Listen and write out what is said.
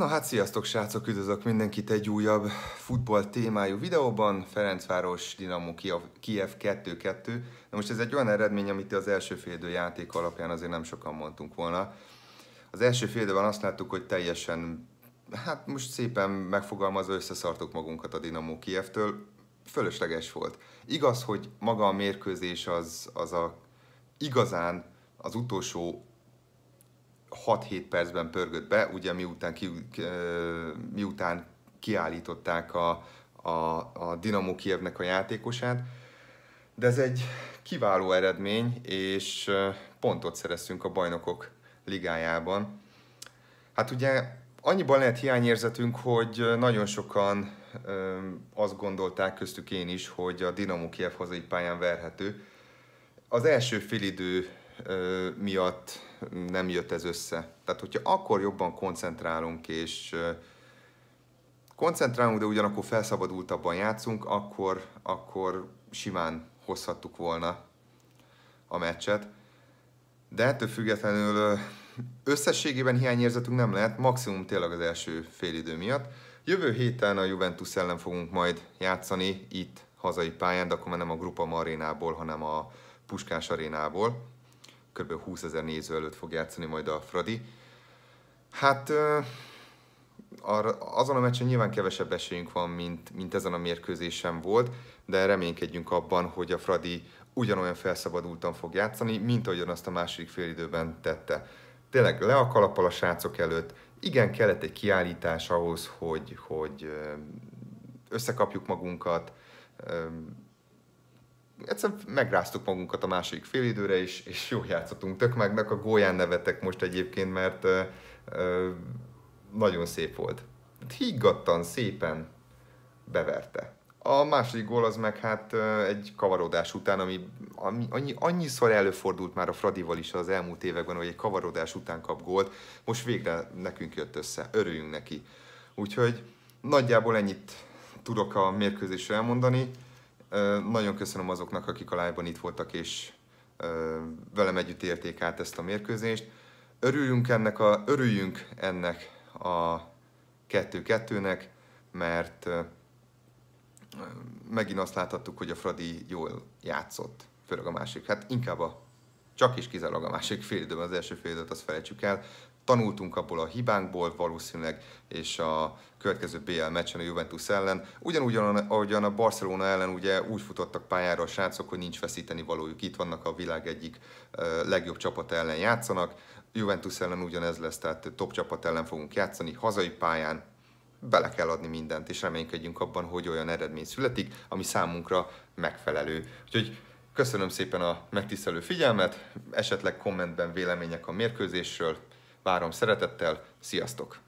Na hát sziasztok srácok, üdvözlök mindenkit egy újabb futball témájú videóban, Ferencváros Dinamo Kiev 2-2. Na most ez egy olyan eredmény, amit az első félidő játék alapján azért nem sokan mondtunk volna. Az első félidőben azt láttuk, hogy teljesen, hát most szépen megfogalmazva összeszartuk magunkat a Dinamo Kievtől, fölösleges volt. Igaz, hogy maga a mérkőzés az, az a igazán az utolsó 6-7 percben pörgött be, ugye miután, ki, miután kiállították a, a, a Dinamo Kievnek a játékosát. De ez egy kiváló eredmény, és pontot szereztünk a bajnokok ligájában. Hát ugye annyiban lehet hiányérzetünk, hogy nagyon sokan azt gondolták, köztük én is, hogy a Dinamo Kiev hazai pályán verhető. Az első félidő miatt nem jött ez össze. Tehát, hogyha akkor jobban koncentrálunk, és koncentrálunk, de ugyanakkor felszabadultabban játszunk, akkor, akkor simán hozhattuk volna a meccset. De ettől függetlenül összességében hiányérzetünk nem lehet, maximum tényleg az első félidő miatt. Jövő héten a Juventus ellen fogunk majd játszani itt hazai pályán, de akkor már nem a Grupa Marénából, hanem a Puskás Arénából kb. 20 ezer néző előtt fog játszani majd a Fradi. Hát azon a meccsen nyilván kevesebb esélyünk van, mint, mint ezen a mérkőzésen volt, de reménykedjünk abban, hogy a Fradi ugyanolyan felszabadultan fog játszani, mint ahogyan azt a második félidőben tette. Tényleg le a kalappal a srácok előtt, igen, kellett egy kiállítás ahhoz, hogy, hogy összekapjuk magunkat, egyszerűen megráztuk magunkat a másik időre is és jó játszottunk. Tök megnek a gólyán nevetek most egyébként, mert ö, ö, nagyon szép volt. Hát higgadtan, szépen beverte. A második gól az meg hát egy kavarodás után, ami, ami annyi, annyiszor előfordult már a Fradival is az elmúlt években, hogy egy kavarodás után kap gólt, most végre nekünk jött össze, örüljünk neki. Úgyhogy nagyjából ennyit tudok a mérkőzésről elmondani. Nagyon köszönöm azoknak, akik a live itt voltak, és velem együtt érték át ezt a mérkőzést. Örüljünk ennek a, örüljünk ennek a kettő-kettőnek, mert megint azt láthattuk, hogy a Fradi jól játszott, főleg a másik, hát inkább a csak is kizárólag a másik fél időben, az első fél időt azt felejtsük el, tanultunk abból a hibánkból valószínűleg, és a következő BL meccsen a Juventus ellen. Ugyanúgy, ahogyan a Barcelona ellen ugye úgy futottak pályára a srácok, hogy nincs veszíteni valójuk. Itt vannak a világ egyik legjobb csapat ellen játszanak. Juventus ellen ugyanez lesz, tehát top csapat ellen fogunk játszani, hazai pályán, bele kell adni mindent, és reménykedjünk abban, hogy olyan eredmény születik, ami számunkra megfelelő. Úgyhogy köszönöm szépen a megtisztelő figyelmet, esetleg kommentben vélemények a mérkőzésről, Várom szeretettel, sziasztok!